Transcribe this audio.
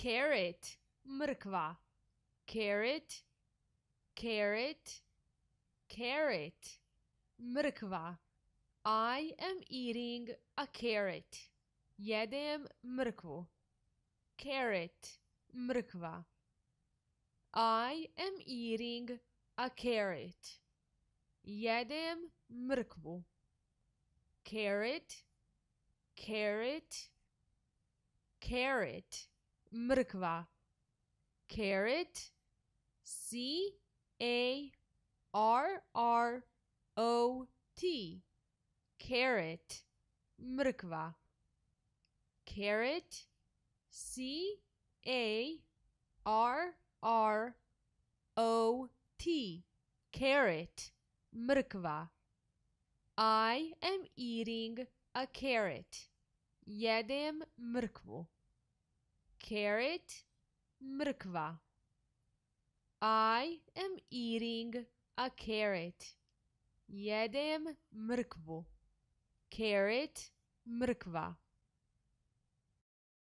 carrot, mrkva, carrot, carrot, carrot, mrkva. I am eating a carrot. Jedem mrkvu. Carrot, mrkva. I am eating a carrot. Jedem mrkvu. Carrot, carrot, carrot mrkva carrot C A R R O T carrot mrkva carrot C A R R O T carrot mrkva I am eating a carrot. Jedem mrkvu carrot, mrkva. I am eating a carrot. Jedem mrkvu. Carrot, mrkva.